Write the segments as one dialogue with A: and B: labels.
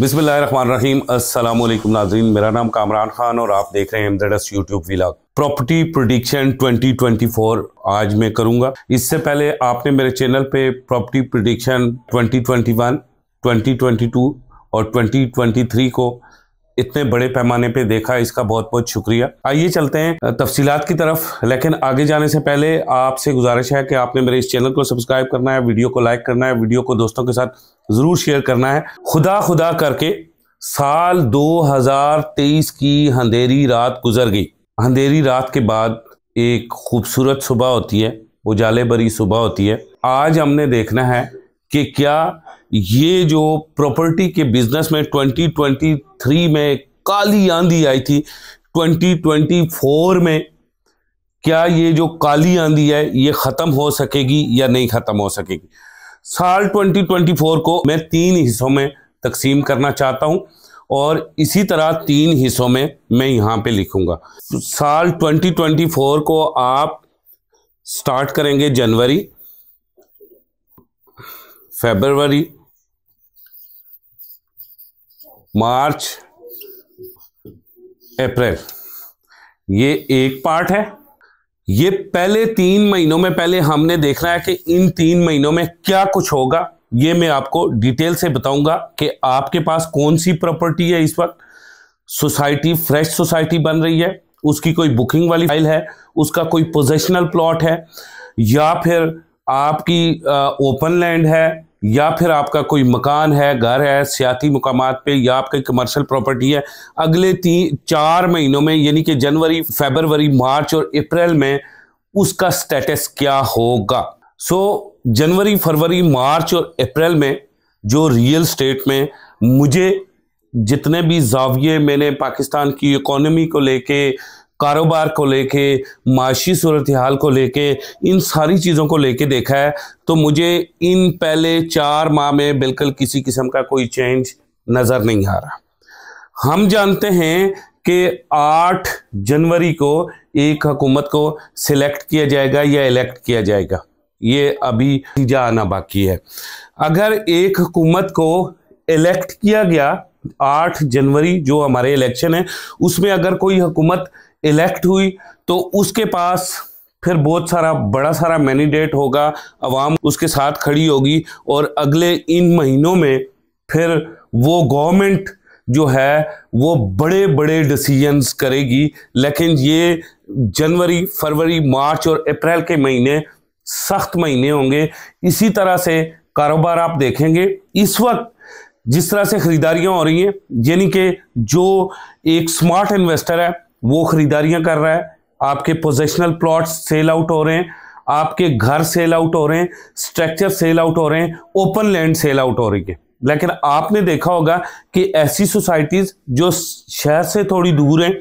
A: बिस्मिल्लाम अस्सलाम वालेकुम नाजरीन मेरा नाम कामरान खान और आप देख रहे हैं MZ's YouTube vlog property prediction 2024 आज मैं करूंगा इससे पहले आपने मेरे चैनल पे प्रॉपर्टी प्रोडिक्शन 2021, 2022 और 2023 को इतने बड़े पैमाने पे देखा इसका बहुत बहुत शुक्रिया आइए चलते हैं तफसीलात की तरफ लेकिन आगे जाने से पहले आपसे गुजारिश है कि आपने मेरे इस चैनल को सब्सक्राइब करना है वीडियो को लाइक करना है वीडियो को दोस्तों के साथ ज़रूर शेयर करना है खुदा खुदा करके साल 2023 की अंधेरी रात गुजर गई अंधेरी रात के बाद एक खूबसूरत सुबह होती है उजाले भरी सुबह होती है आज हमने देखना है कि क्या ये जो प्रॉपर्टी के बिजनेस में 2023 में काली आंधी आई थी 2024 में क्या ये जो काली आंधी है ये ख़त्म हो सकेगी या नहीं ख़त्म हो सकेगी साल 2024 को मैं तीन हिस्सों में तकसीम करना चाहता हूं और इसी तरह तीन हिस्सों में मैं यहां पे लिखूंगा साल 2024 को आप स्टार्ट करेंगे जनवरी फेबरवरी मार्च अप्रैल ये एक पार्ट है ये पहले तीन महीनों में पहले हमने देखना है कि इन तीन महीनों में क्या कुछ होगा ये मैं आपको डिटेल से बताऊंगा कि आपके पास कौन सी प्रॉपर्टी है इस वक्त सोसाइटी फ्रेश सोसाइटी बन रही है उसकी कोई बुकिंग वाली फाइल है उसका कोई पोजेशनल प्लॉट है या फिर आपकी ओपन लैंड है या फिर आपका कोई मकान है घर है सियाती मकाम पे या आपका कमर्शियल प्रॉपर्टी है अगले तीन चार महीनों में यानी कि जनवरी फेबरवरी मार्च और अप्रैल में उसका स्टेटस क्या होगा सो so, जनवरी फरवरी मार्च और अप्रैल में जो रियल स्टेट में मुझे जितने भी जाविये मैंने पाकिस्तान की इकोनॉमी को लेके कारोबार को लेके माशी सूरत हाल को लेके इन सारी चीज़ों को लेके देखा है तो मुझे इन पहले चार माह में बिल्कुल किसी किस्म का कोई चेंज नज़र नहीं आ रहा हम जानते हैं कि 8 जनवरी को एक हुकूमत को सिलेक्ट किया जाएगा या इलेक्ट किया जाएगा ये अभी नतीजा आना बाकी है अगर एक हुकूमत को इलेक्ट किया गया 8 जनवरी जो हमारे इलेक्शन है उसमें अगर कोई हुकूमत इलेक्ट हुई तो उसके पास फिर बहुत सारा बड़ा सारा मैनीडेट होगा अवाम उसके साथ खड़ी होगी और अगले इन महीनों में फिर वो गवर्नमेंट जो है वो बड़े बड़े डिसीजंस करेगी लेकिन ये जनवरी फरवरी मार्च और अप्रैल के महीने सख्त महीने होंगे इसी तरह से कारोबार आप देखेंगे इस वक्त जिस तरह से ख़रीदारियाँ हो रही हैं यानी कि जो एक स्मार्ट इन्वेस्टर है वो खरीदारियां कर रहा है आपके पोजेशनल प्लॉट्स सेल आउट हो रहे हैं आपके घर सेल आउट हो रहे हैं स्ट्रक्चर सेल आउट हो रहे हैं ओपन लैंड सेल आउट हो रही है लेकिन आपने देखा होगा कि ऐसी सोसाइटीज जो शहर से थोड़ी दूर हैं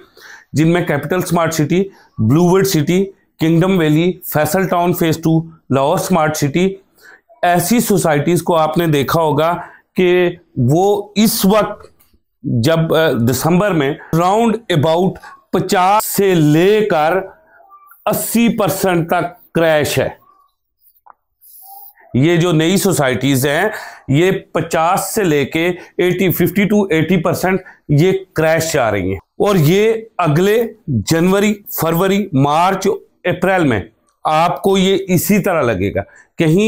A: जिनमें capital smart city boulevard city kingdom valley Faisal town phase two Lahore smart city ऐसी सोसाइटीज़ को आपने देखा होगा कि वो इस वक्त जब दिसंबर में राउंड अबाउट पचास से लेकर अस्सी परसेंट तक क्रैश है ये जो नई सोसाइटीज हैं ये पचास से लेके eighty fifty to eighty percent ये क्रैश जा रही हैं और ये अगले जनवरी फरवरी मार्च अप्रैल में आपको ये इसी तरह लगेगा कहीं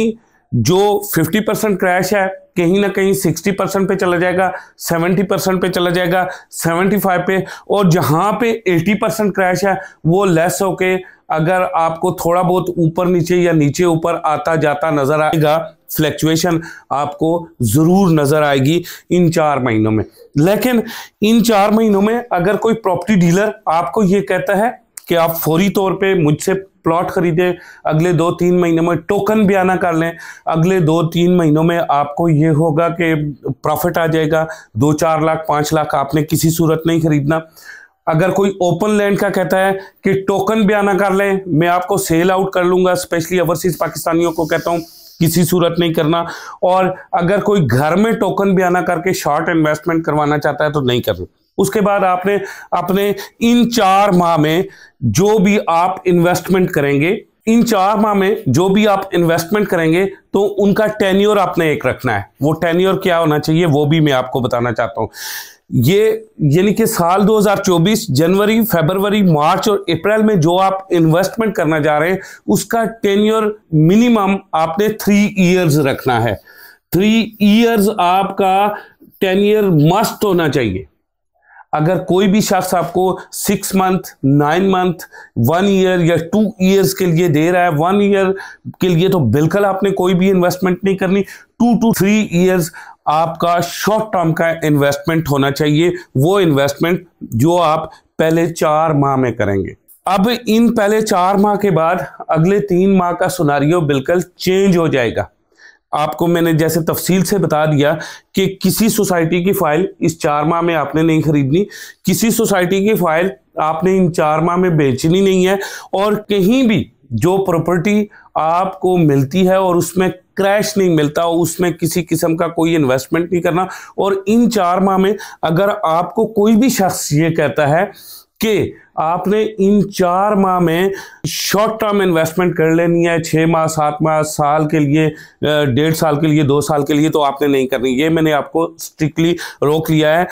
A: जो 50 परसेंट क्रैश है कहीं ना कहीं 60 परसेंट पे चला जाएगा 70 परसेंट पे चला जाएगा 75 पे और जहां पे 80 परसेंट क्रैश है वो लेस होके अगर आपको थोड़ा बहुत ऊपर नीचे या नीचे ऊपर आता जाता नजर आएगा फ्लैक्चुएशन आपको ज़रूर नज़र आएगी इन चार महीनों में लेकिन इन चार महीनों में अगर कोई प्रॉपर्टी डीलर आपको ये कहता है कि आप फौरी तौर पे मुझसे प्लॉट खरीदें अगले दो तीन महीने में टोकन भी आना कर लें अगले दो तीन महीनों में आपको ये होगा कि प्रॉफिट आ जाएगा दो चार लाख पाँच लाख आपने किसी सूरत नहीं खरीदना अगर कोई ओपन लैंड का कहता है कि टोकन भी आना कर लें मैं आपको सेल आउट कर लूँगा स्पेशली ओवरसीज पाकिस्तानियों को कहता हूँ किसी सूरत नहीं करना और अगर कोई घर में टोकन भी आना करके शॉर्ट इन्वेस्टमेंट करवाना चाहता है तो नहीं करना उसके बाद आपने अपने इन चार माह में जो भी आप इन्वेस्टमेंट करेंगे इन चार माह में जो भी आप इन्वेस्टमेंट करेंगे तो उनका टेन्योर आपने एक रखना है वो टेन्योर क्या होना चाहिए वो भी मैं आपको बताना चाहता हूँ ये यानी कि साल 2024 जनवरी फरवरी मार्च और अप्रैल में जो आप इन्वेस्टमेंट करना जा रहे हैं उसका टेन्योर मिनिमम आपने थ्री ईयर्स रखना है थ्री ईयर्स आपका ईयर मस्ट होना चाहिए अगर कोई भी शख्स आपको six month nine month one year या टू ईयर्स के लिए दे रहा है वन ईयर के लिए तो बिल्कुल आपने कोई भी इन्वेस्टमेंट नहीं करनी टू टू थ्री ईयर्स आपका शॉर्ट टर्म का इन्वेस्टमेंट होना चाहिए वो इन्वेस्टमेंट जो आप पहले चार माह में करेंगे अब इन पहले चार माह के बाद अगले तीन माह का सुनारियो बिल्कुल चेंज हो जाएगा आपको मैंने जैसे तफसील से बता दिया कि किसी सोसाइटी की फ़ाइल इस चार माह में आपने नहीं खरीदनी किसी सोसाइटी की फ़ाइल आपने इन चार माह में बेचनी नहीं है और कहीं भी जो प्रॉपर्टी आपको मिलती है और उसमें क्रैश नहीं मिलता उसमें किसी किस्म का कोई इन्वेस्टमेंट नहीं करना और इन चार माह में अगर आपको कोई भी शख्स ये कहता है कि आपने इन चार माह में शॉर्ट टर्म इन्वेस्टमेंट कर लेनी है छः माह सात माह साल के लिए डेढ़ साल के लिए दो साल के लिए तो आपने नहीं करनी ये मैंने आपको स्ट्रिक्टली रोक लिया है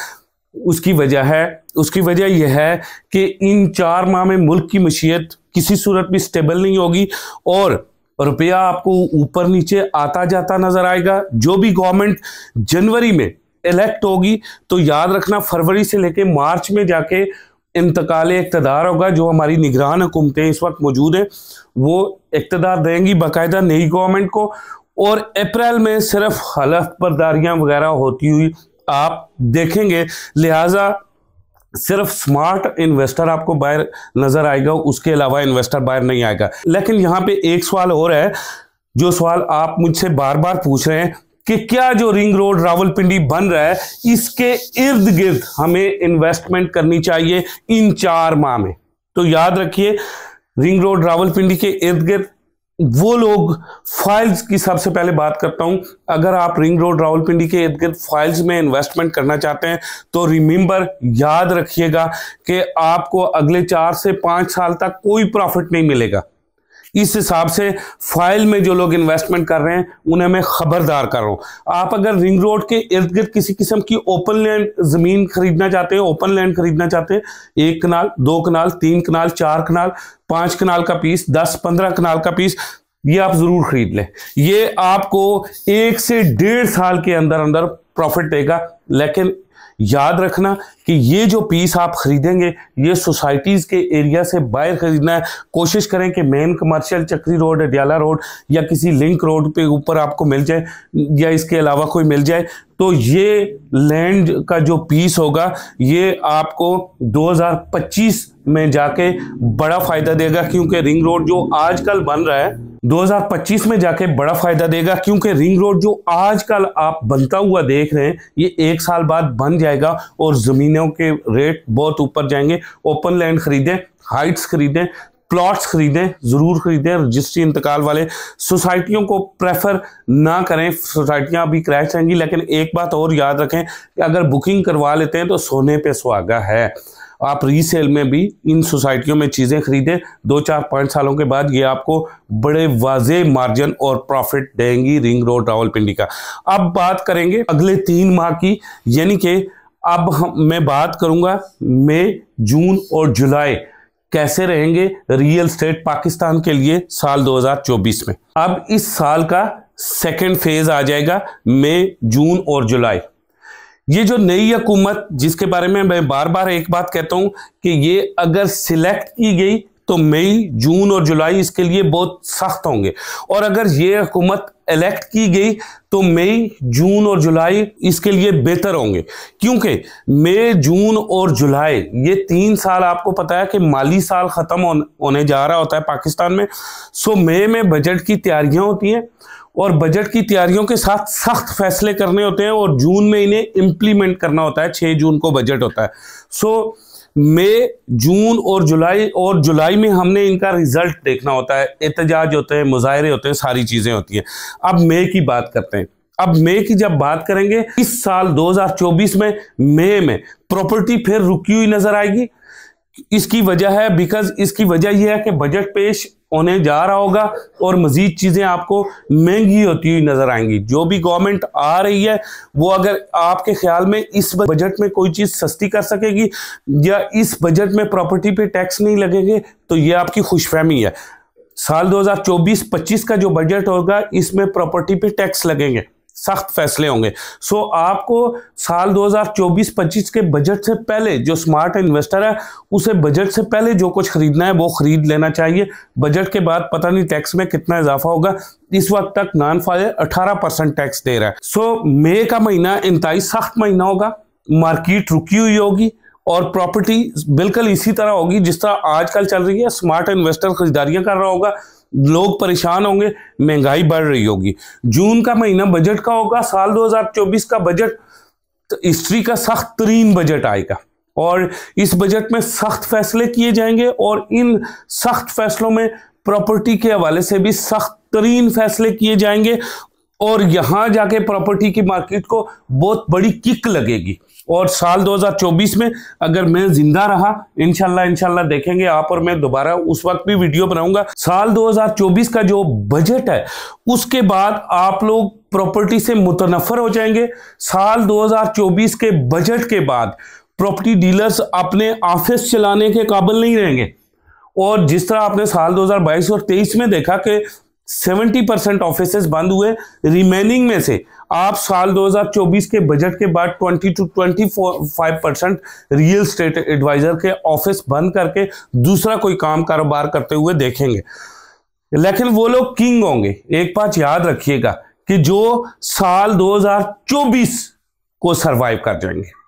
A: उसकी वजह है उसकी वजह यह है कि इन चार माह में मुल्क की मशीयत किसी सूरत में स्टेबल नहीं होगी और रुपया आपको ऊपर नीचे आता जाता नजर आएगा जो भी गवर्नमेंट जनवरी में इलेक्ट होगी तो याद रखना फरवरी से लेके मार्च में जाके इंतकाल इकतदार होगा जो हमारी निगरान हुकूमतें इस वक्त मौजूद हैं वो इकतदार देंगी बाकायदा नई गवर्नमेंट को और अप्रैल में सिर्फ हलफ बर्दारियाँ वगैरह होती हुई आप देखेंगे लिहाजा सिर्फ स्मार्ट इन्वेस्टर आपको बाहर नज़र आएगा उसके अलावा इन्वेस्टर बाहर नहीं आएगा लेकिन यहाँ पे एक सवाल और है जो सवाल आप मुझसे बार बार पूछ रहे हैं कि क्या जो रिंग रोड रावलपिंडी बन रहा है इसके इर्द गिर्द हमें इन्वेस्टमेंट करनी चाहिए इन चार माह में तो याद रखिए रिंग रोड रावलपिंडी के इर्द गिर्द वो लोग फाइल्स की सबसे पहले बात करता हूं अगर आप रिंग रोड रावलपिंडी के इर्द गिर्द फाइल्स में इन्वेस्टमेंट करना चाहते हैं तो रिमेंबर याद रखिएगा कि आपको अगले चार से पांच साल तक कोई प्रॉफिट नहीं मिलेगा इस हिसाब से फाइल में जो लोग इन्वेस्टमेंट कर रहे हैं उन्हें मैं खबरदार कर रहा हूं आप अगर रिंग रोड के इर्द गिर्द किसी किस्म की ओपन लैंड जमीन खरीदना चाहते हैं ओपन लैंड खरीदना चाहते हैं एक कनाल दो कनाल तीन कनाल चार कनाल पांच कनाल का पीस दस पंद्रह कनाल का पीस ये आप जरूर खरीद लें ये आपको एक से डेढ़ साल के अंदर अंदर प्रॉफिट देगा लेकिन याद रखना कि ये जो पीस आप खरीदेंगे ये सोसाइटीज़ के एरिया से बाहर खरीदना है कोशिश करें कि main commercial Chakri road Adiala road या किसी लिंक रोड पे ऊपर आपको मिल जाए या इसके अलावा कोई मिल जाए तो ये लैंड का जो पीस होगा ये आपको 2025 में जाके बड़ा फ़ायदा देगा क्योंकि रिंग रोड जो आजकल बन रहा है 2025 में जाके बड़ा फायदा देगा क्योंकि रिंग रोड जो आजकल आप बनता हुआ देख रहे हैं ये एक साल बाद बन जाएगा और ज़मीनों के रेट बहुत ऊपर जाएंगे ओपन लैंड खरीदें हाइट्स खरीदें प्लॉट्स खरीदें ज़रूर खरीदें रजिस्ट्री इंतकाल वाले सोसाइटियों को प्रेफर ना करें सोसाइटियां अभी क्रैश आएंगी लेकिन एक बात और याद रखें कि अगर बुकिंग करवा लेते हैं तो सोने पे सुहागा है आप रीसेल में भी इन सोसाइटियों में चीज़ें खरीदें दो चार पाँच सालों के बाद ये आपको बड़े वाजे मार्जिन और प्रॉफिट देंगी रिंग रोड रावलपिंडी का अब बात करेंगे अगले तीन माह की यानी कि अब हम मैं बात करूंगा मई जून और जुलाई कैसे रहेंगे रियल स्टेट पाकिस्तान के लिए साल 2024 में अब इस साल का सेकेंड फेज आ जाएगा मई जून और जुलाई ये जो नई हकूमत जिसके बारे में मैं बार बार एक बात कहता हूं कि ये अगर सिलेक्ट की गई तो मई जून और जुलाई इसके लिए बहुत सख्त होंगे और अगर ये हुकूमत इलेक्ट की गई तो मई जून और जुलाई इसके लिए बेहतर होंगे क्योंकि मई जून और जुलाई ये तीन साल आपको पता है कि माली साल ख़त्म होने जा रहा होता है पाकिस्तान में सो मई में बजट की तैयारियां होती हैं और बजट की तैयारियों के साथ सख्त फैसले करने होते हैं और जून में इन्हें इम्प्लीमेंट करना होता है छः जून को बजट होता है सो मई जून और जुलाई और जुलाई में हमने इनका रिजल्ट देखना होता है एहतजाज होते हैं मुजाहरे होते हैं सारी चीज़ें होती हैं अब मई की बात करते हैं अब मई की जब बात करेंगे इस साल 2024 में मई में प्रॉपर्टी फिर रुकी हुई नजर आएगी इसकी वजह है बिकॉज इसकी वजह यह है कि बजट पेश होने जा रहा होगा और मजीद चीज़ें आपको महंगी होती हुई नज़र आएंगी जो भी गवर्नमेंट आ रही है वो अगर आपके ख्याल में इस बजट में कोई चीज़ सस्ती कर सकेगी या इस बजट में प्रॉपर्टी पे टैक्स नहीं लगेंगे तो ये आपकी खुशफहमी है साल 2024-25 का जो बजट होगा इसमें प्रॉपर्टी पे टैक्स लगेंगे सख्त फैसले होंगे सो so, आपको साल 2024-25 के बजट से पहले जो स्मार्ट इन्वेस्टर है उसे बजट से पहले जो कुछ खरीदना है वो खरीद लेना चाहिए बजट के बाद पता नहीं टैक्स में कितना इजाफा होगा इस वक्त तक नॉन फायर अठारह परसेंट टैक्स दे रहा है सो so, मई का महीना इंतई सख्त महीना होगा मार्केट रुकी हुई होगी और प्रॉपर्टी बिल्कुल इसी तरह होगी जिस तरह आजकल चल रही है स्मार्ट इन्वेस्टर खरीदारियां कर रहा होगा लोग परेशान होंगे महंगाई बढ़ रही होगी जून का महीना बजट का होगा साल 2024 का बजट हिस्ट्री तो का सख्त तरीन बजट आएगा और इस बजट में सख्त फैसले किए जाएंगे और इन सख्त फैसलों में प्रॉपर्टी के हवाले से भी सख्त तरीन फैसले किए जाएंगे और यहां जाके प्रॉपर्टी की मार्केट को बहुत बड़ी किक लगेगी और साल 2024 में अगर मैं जिंदा रहा इनशाला इनशाला देखेंगे आप और मैं दोबारा उस वक्त भी वीडियो बनाऊंगा साल 2024 का जो बजट है उसके बाद आप लोग प्रॉपर्टी से मुतनफर हो जाएंगे साल 2024 के बजट के बाद प्रॉपर्टी डीलर्स अपने ऑफिस चलाने के काबिल नहीं रहेंगे और जिस तरह आपने साल 2022 और 23 में देखा कि सेवेंटी परसेंट ऑफिस बंद हुए रिमेनिंग में से आप साल 2024 के बजट के बाद 20 to 25 percent real estate adviser के ऑफिस बंद करके दूसरा कोई काम कारोबार करते हुए देखेंगे लेकिन वो लोग किंग होंगे एक बात याद रखिएगा कि जो साल 2024 को सरवाइव कर जाएंगे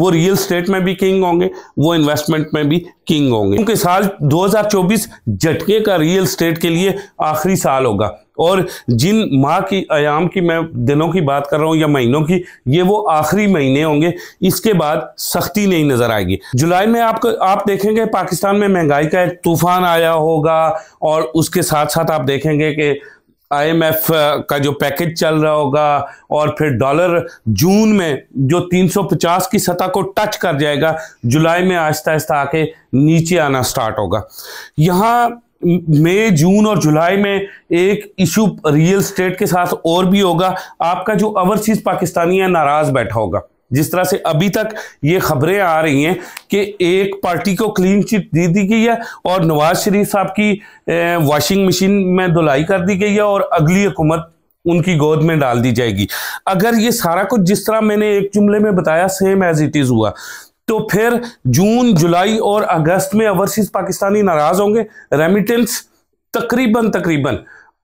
A: वो रियल स्टेट में भी किंग होंगे वो इन्वेस्टमेंट में भी किंग होंगे क्योंकि साल 2024 झटके का रियल स्टेट के लिए आखिरी साल होगा और जिन माह की आयाम की मैं दिनों की बात कर रहा हूँ या महीनों की ये वो आखिरी महीने होंगे इसके बाद सख्ती नहीं नज़र आएगी जुलाई में आपको आप देखेंगे पाकिस्तान में महंगाई का एक तूफान आया होगा और उसके साथ साथ आप देखेंगे कि आईएमएफ uh, का जो पैकेज चल रहा होगा और फिर डॉलर जून में जो 350 की सतह को टच कर जाएगा जुलाई में आहिस्ता आहिस्ता आके नीचे आना स्टार्ट होगा यहाँ मई जून और जुलाई में एक इशू रियल स्टेट के साथ और भी होगा आपका जो ओवरसीज पाकिस्तानी है नाराज बैठा होगा जिस तरह से अभी तक ये खबरें आ रही हैं कि एक पार्टी को क्लीन चिट दे दी गई है और नवाज शरीफ साहब की वॉशिंग मशीन में धुलाई कर दी गई है और अगली हुकूमत उनकी गोद में डाल दी जाएगी अगर ये सारा कुछ जिस तरह मैंने एक जुमले में बताया सेम एज इट इज़ हुआ तो फिर जून जुलाई और अगस्त में ओवरसीज पाकिस्तानी नाराज होंगे रेमिटेंस तकरीबन तकरीबन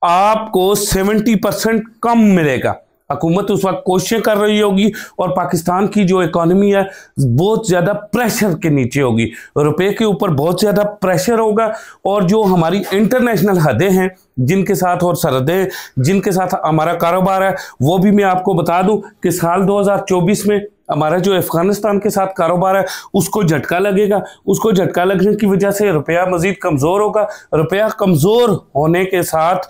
A: आपको 70 परसेंट कम मिलेगा हुकूमत उस वक्त कोशिशें कर रही होगी और पाकिस्तान की जो इकॉनमी है बहुत ज़्यादा प्रेशर के नीचे होगी रुपए के ऊपर बहुत ज़्यादा प्रेशर होगा और जो हमारी इंटरनेशनल हदें हैं जिनके साथ और सरहदें जिनके साथ हमारा कारोबार है वो भी मैं आपको बता दूं कि साल 2024 में हमारा जो अफगानिस्तान के साथ कारोबार है उसको झटका लगेगा उसको झटका लगने की वजह से रुपया मजीद कमज़ोर होगा रुपया कमज़ोर होने के साथ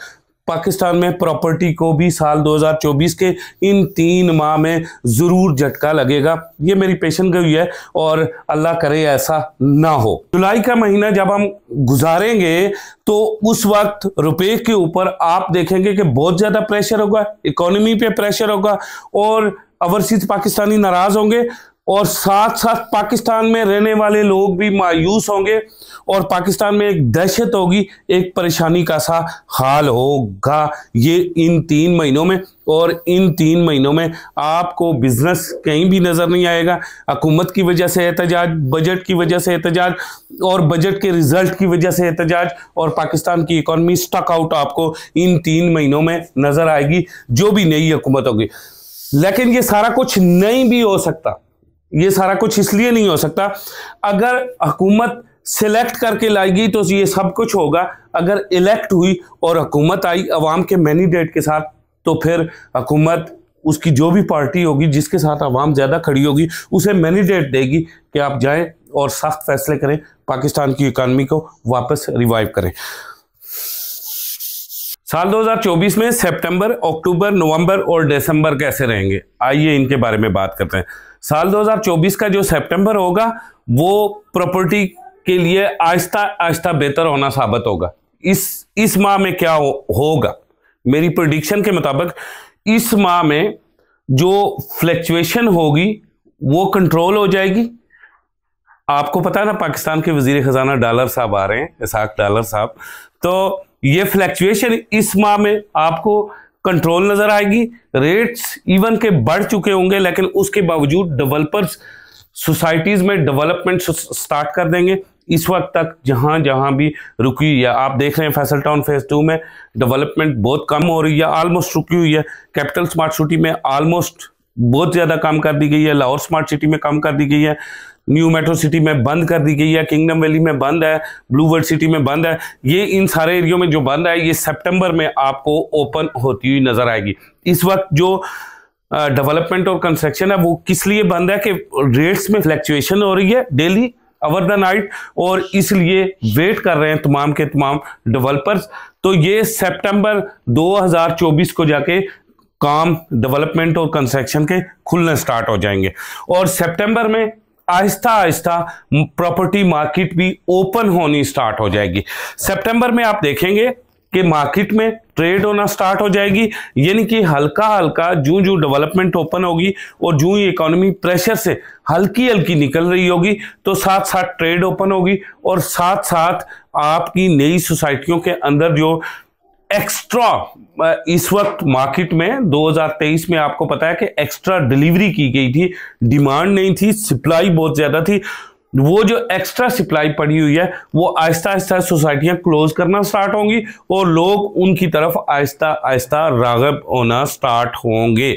A: पाकिस्तान में प्रॉपर्टी को भी साल 2024 के इन तीन माह में ज़रूर झटका लगेगा ये मेरी पेशन गई है और अल्लाह करे ऐसा ना हो जुलाई का महीना जब हम गुजारेंगे तो उस वक्त रुपए के ऊपर आप देखेंगे कि बहुत ज़्यादा प्रेशर होगा इकोनॉमी पे प्रेशर होगा और अवरसीज पाकिस्तानी नाराज़ होंगे और साथ साथ पाकिस्तान में रहने वाले लोग भी मायूस होंगे और पाकिस्तान में एक दहशत होगी एक परेशानी का सा हाल होगा ये इन तीन महीनों में और इन तीन महीनों में आपको बिजनेस कहीं भी नज़र नहीं आएगा हकूमत की वजह से एहतजाज बजट की वजह से एहतजाज और बजट के रिजल्ट की वजह से एहतजाज और पाकिस्तान की इकोनॉमी स्टक आउट आपको इन तीन महीनों में नज़र आएगी जो भी नई हुकूमत होगी लेकिन ये सारा कुछ नहीं भी हो सकता ये सारा कुछ इसलिए नहीं हो सकता अगर हुकूमत सिलेक्ट करके लाएगी तो ये सब कुछ होगा अगर इलेक्ट हुई और हुकूमत आई अवाम के मैनीडेट के साथ तो फिर हुकूमत उसकी जो भी पार्टी होगी जिसके साथ आवाम ज़्यादा खड़ी होगी उसे मैनीडेट देगी कि आप जाएं और सख्त फैसले करें पाकिस्तान की इकानमी को वापस रिवाइव करें साल 2024 में सितंबर, अक्टूबर नवंबर और दिसंबर कैसे रहेंगे आइए इनके बारे में बात करते हैं साल 2024 का जो सितंबर होगा वो प्रॉपर्टी के लिए आहिस्ता आहिस्ता बेहतर होना साबित होगा इस इस माह में क्या हो, होगा मेरी प्रोडिक्शन के मुताबिक इस माह में जो फ्लक्चुएशन होगी वो कंट्रोल हो जाएगी आपको पता है ना पाकिस्तान के वजीर खजाना डॉलर साहब आ रहे हैं इसाक डॉलर साहब तो ये फ्लक्चुएशन इस माह में आपको कंट्रोल नजर आएगी रेट्स इवन के बढ़ चुके होंगे लेकिन उसके बावजूद डेवलपर्स सोसाइटीज में डेवलपमेंट स्टार्ट कर देंगे इस वक्त तक जहां जहां भी रुकी हुई है आप देख रहे हैं फैसल टाउन फेज टू में डेवलपमेंट बहुत कम हो रही है ऑलमोस्ट रुकी हुई है कैपिटल स्मार्ट सिटी में ऑलमोस्ट बहुत ज़्यादा काम कर दी गई है लाहौर स्मार्ट सिटी में काम कर दी गई है न्यू मेट्रो सिटी में बंद कर दी गई है किंगडम वैली में बंद है ब्लू वर्ल्ड सिटी में बंद है ये इन सारे एरियो में जो बंद है ये सेप्टेम्बर में आपको ओपन होती हुई नजर आएगी इस वक्त जो डेवलपमेंट और कंस्ट्रक्शन है वो किस लिए बंद है कि रेट्स में फ्लैक्चुएशन हो रही है डेली अवर द नाइट और इसलिए वेट कर रहे हैं तमाम के तमाम डेवलपर्स तो ये सितंबर 2024 को जाके काम डेवलपमेंट और कंस्ट्रक्शन के खुलने स्टार्ट हो जाएंगे और सितंबर में आहिस्ता आहिस्ता प्रॉपर्टी मार्केट भी ओपन होनी स्टार्ट हो जाएगी सितंबर में आप देखेंगे कि मार्केट में ट्रेड होना स्टार्ट हो जाएगी यानी कि हल्का हल्का जू जू डेवलपमेंट ओपन होगी और जू ही इकोनॉमी प्रेशर से हल्की हल्की निकल रही होगी तो साथ साथ ट्रेड ओपन होगी और साथ साथ आपकी नई सोसाइटियों के अंदर जो एक्स्ट्रा इस वक्त मार्केट में 2023 में आपको पता है कि एक्स्ट्रा डिलीवरी की गई थी डिमांड नहीं थी सप्लाई बहुत ज़्यादा थी वो जो एक्स्ट्रा सप्लाई पड़ी हुई है वो आहिस्ता आहिस्ता सोसाइटियां क्लोज करना स्टार्ट होंगी और लोग उनकी तरफ आहिस्ता आहिस्ता रागब होना स्टार्ट होंगे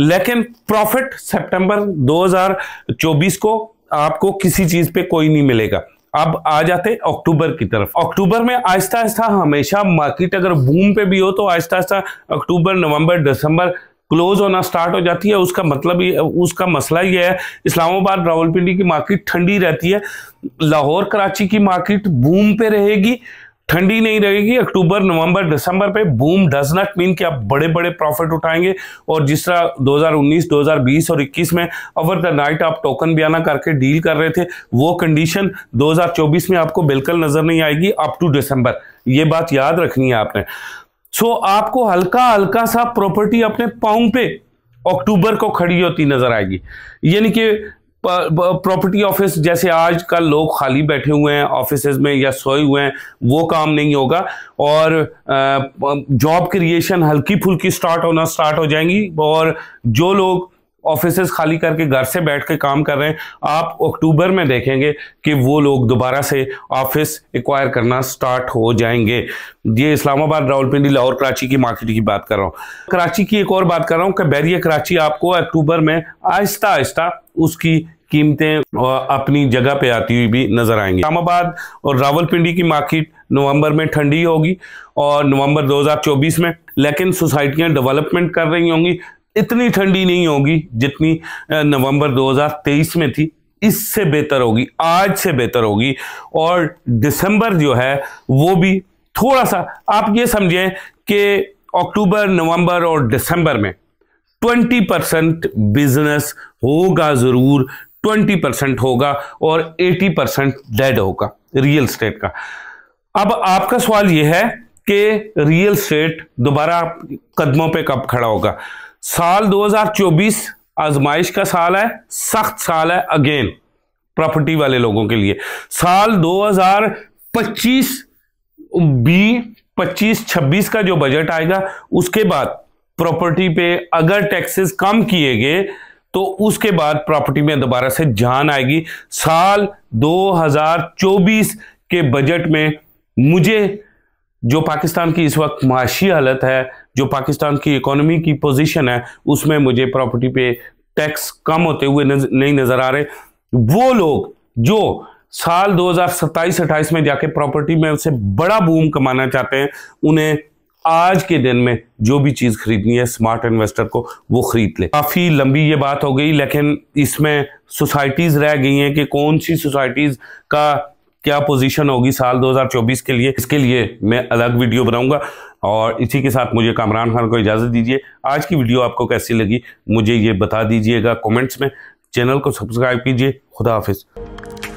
A: लेकिन प्रॉफिट सितंबर 2024 को आपको किसी चीज़ पे कोई नहीं मिलेगा अब आ जाते अक्टूबर की तरफ अक्टूबर में आहिस्ता आहिस्ता हमेशा मार्केट अगर बूम पे भी हो तो आहिस्ता आहिस्ता अक्टूबर नवंबर दिसंबर क्लोज होना स्टार्ट हो जाती है उसका मतलब ये उसका मसला ये है इस्लामाबाद रावलपिंडी की मार्केट ठंडी रहती है लाहौर कराची की मार्केट बूम पे रहेगी ठंडी नहीं रहेगी अक्टूबर नवंबर दिसंबर पे बूम डज नॉट मीन कि आप बड़े बड़े प्रॉफिट उठाएंगे और जिस तरह 2019 2020 और 21 में ओवर द नाइट आप टोकन आना करके डील कर रहे थे वो कंडीशन 2024 में आपको बिल्कुल नजर नहीं आएगी अप टू दिसंबर ये बात याद रखनी है आपने सो so, आपको हल्का हल्का सा प्रॉपर्टी अपने पाउ पे अक्टूबर को खड़ी होती नजर आएगी यानी कि प्रॉपर्टी ऑफिस जैसे आज कल लोग खाली बैठे हुए हैं ऑफिस में या सोए हुए हैं वो काम नहीं होगा और जॉब क्रिएशन हल्की फुल्की स्टार्ट होना स्टार्ट हो जाएंगी और जो लोग ऑफिस खाली करके घर से बैठ के काम कर रहे हैं आप अक्टूबर में देखेंगे कि वो लोग दोबारा से ऑफिस एक्वायर करना स्टार्ट हो जाएंगे ये इस्लामाबाद रावलपिंडी लाहौर कराची की मार्केट की बात कर रहा हूँ कराची की एक और बात कर रहा हूँ कि बैरिया कराची आपको अक्टूबर में आहिस्ता आहिस्ता उसकी कीमतें अपनी जगह पे आती हुई भी नज़र आएंगी इस्लामाबाद और रावलपिंडी की मार्केट नवंबर में ठंडी होगी और नवंबर 2024 में लेकिन सोसाइटियां डेवलपमेंट कर रही होंगी इतनी ठंडी नहीं होगी जितनी नवंबर 2023 में थी इससे बेहतर होगी आज से बेहतर होगी और दिसंबर जो है वो भी थोड़ा सा आप ये समझें कि अक्टूबर नवंबर और दिसंबर में 20 परसेंट बिजनेस होगा ज़रूर 20 परसेंट होगा और 80 परसेंट डेड होगा रियल स्टेट का अब आपका सवाल यह है कि रियल स्टेट दोबारा कदमों पे कब खड़ा होगा साल 2024 आजमाइश का साल है सख्त साल है अगेन प्रॉपर्टी वाले लोगों के लिए साल 2025 बी 25 26 का जो बजट आएगा उसके बाद प्रॉपर्टी पे अगर टैक्सेस कम किए गए तो उसके बाद प्रॉपर्टी में दोबारा से जान आएगी साल 2024 के बजट में मुझे जो पाकिस्तान की इस वक्त माशी हालत है जो पाकिस्तान की इकोनॉमी की पोजीशन है उसमें मुझे प्रॉपर्टी पे टैक्स कम होते हुए नज, नहीं नज़र आ रहे वो लोग जो साल 2027-28 में जाके प्रॉपर्टी में उसे बड़ा बूम कमाना चाहते हैं उन्हें आज के दिन में जो भी चीज़ खरीदनी है स्मार्ट इन्वेस्टर को वो खरीद ले काफ़ी लंबी ये बात हो गई लेकिन इसमें सोसाइटीज़ रह गई हैं कि कौन सी सोसाइटीज़ का क्या पोजीशन होगी साल 2024 के लिए इसके लिए मैं अलग वीडियो बनाऊंगा और इसी के साथ मुझे कामरान खान को इजाज़त दीजिए आज की वीडियो आपको कैसी लगी मुझे ये बता दीजिएगा कमेंट्स में चैनल को सब्सक्राइब कीजिए खुदा हाफिज़